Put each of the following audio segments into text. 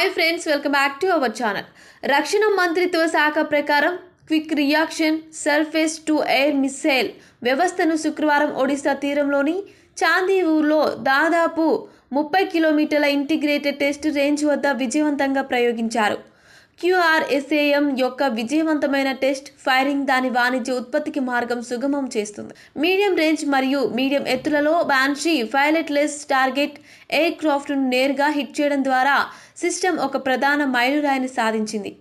hi friends welcome back to our channel రక్షణ మంత్రిత్వ శాఖ ప్రకారం quick reaction surface to air missile వ్యవస్థను శుక్రవారం ఒడిశా తీరంలోని చాందీవూర్లో దాదాపు ముప్పై కిలోమీటర్ల ఇంటిగ్రేటెడ్ టెస్ట్ రేంజ్ వద్ద విజయవంతంగా ప్రయోగించారు క్యూఆర్ఎస్ఏఎం యొక్క విజయవంతమైన టెస్ట్ ఫైరింగ్ దాని వాణిజ్య ఉత్పత్తికి మార్గం సుగమం చేస్తుంది మీడియం రేంజ్ మరియు మీడియం ఎత్తులలో బ్యాన్షీ ఫైలెట్లెస్ టార్గెట్ ఎయిర్ క్రాఫ్ట్ను నేరుగా హిట్ చేయడం ద్వారా సిస్టమ్ ఒక ప్రధాన మైలురాయిని సాధించింది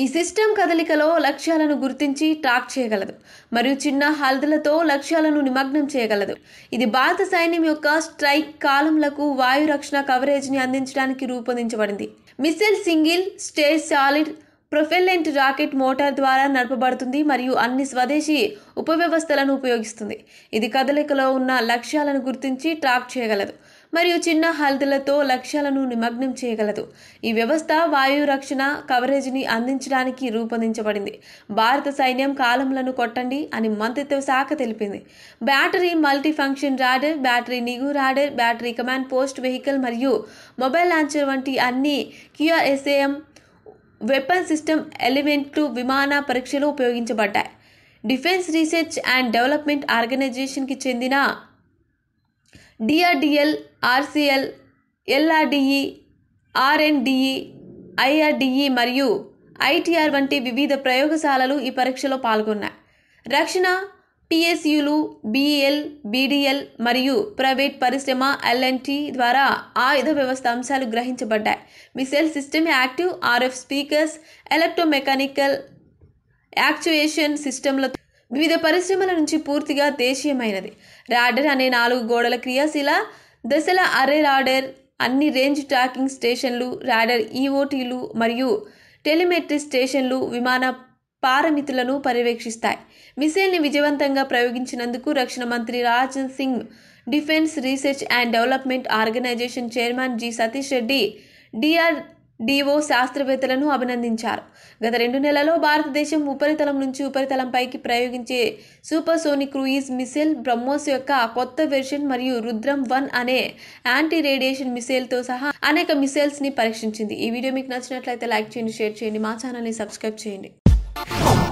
ఈ సిస్టమ్ కదలికలో లక్ష్యాలను గుర్తించి ట్రాక్ చేయగలదు మరియు చిన్న హల్దులతో లక్ష్యాలను నిమగ్నం చేయగలదు ఇది భారత సైన్యం యొక్క స్ట్రైక్ కాలంలకు వాయు రక్షణ కవరేజ్ని అందించడానికి రూపొందించబడింది missile single stage solid propellant rocket motor ద్వారా నడపబడుతుంది మరియు అన్ని స్వదేశీ ఉపవ్యవస్థలను ఉపయోగిస్తుంది ఇది కదలికలో ఉన్న లక్ష్యాలను గుర్తించి ట్రాక్ చేయగలదు మరియు చిన్న హల్దులతో లక్ష్యాలను నిమగ్నం చేయగలదు ఈ వ్యవస్థ వాయు రక్షణ కవరేజ్ని అందించడానికి రూపొందించబడింది భారత సైన్యం కాలంలను కొట్టండి అని మంత్రిత్వ శాఖ తెలిపింది battery multi function radar battery నిగు radar battery command post vehicle మరియు మొబైల్ లాంచర్ వంటి అన్ని క్యూఆర్ఎస్ఏఎం వెపన్ సిస్టమ్ ఎలిమెంట్లు విమాన పరీక్షలు ఉపయోగించబడ్డాయి డిఫెన్స్ రీసెర్చ్ అండ్ డెవలప్మెంట్ ఆర్గనైజేషన్కి చెందిన డిఆర్డిఎల్ ఆర్సిఎల్ ఎల్ఆర్డిఇ ఆర్ఎన్డిఇ ఐఆర్డిఇ మరియు ఐటీఆర్ వంటి వివిధ ప్రయోగశాలలు ఈ పరీక్షలో పాల్గొన్నాయి రక్షణ పిఎస్యులు బీఎల్ బీడీఎల్ మరియు ప్రైవేట్ పరిశ్రమ ఎల్ఎన్టీ ద్వారా ఆయుధ వ్యవస్థ అంశాలు గ్రహించబడ్డాయి missile system active RF speakers electromechanical actuation సిస్టమ్లతో వివిధ పరిశ్రమల నుంచి పూర్తిగా దేశీయమైనది రాడర్ అనే నాలుగు గోడల క్రియాశీల దశల అరే రాడర్ అన్ని రేంజ్ ట్రాకింగ్ స్టేషన్లు రాడర్ ఈఓటీలు మరియు టెలిమెట్రీ స్టేషన్లు విమాన పారమితులను పర్యవేక్షిస్తాయి మిసైల్ని విజయవంతంగా ప్రయోగించినందుకు రక్షణ మంత్రి Rajnath Singh defence research and development organisation chairman G Satheesh Reddy DRDO శాస్త్రవేత్తలను అభినందించారు గత రెండు నెలల్లో భారతదేశం ఉపరితలం నుంచి ఉపరితలంపైకి ప్రయోగించే సోనిక్ క్రూయిజ్ మిసైల్ బ్రహ్మోస్ యొక్క కొత్త వెర్షన్ మరియు రుద్రం వన్ అనే యాంటీ రేడియేషన్ మిసైల్తో సహా అనేక మిసైల్స్ ని పరీక్షించింది ఈ వీడియో మీకు నచ్చినట్లయితే లైక్ చేయండి షేర్ చేయండి మా ఛానల్ని సబ్స్క్రైబ్ చేయండి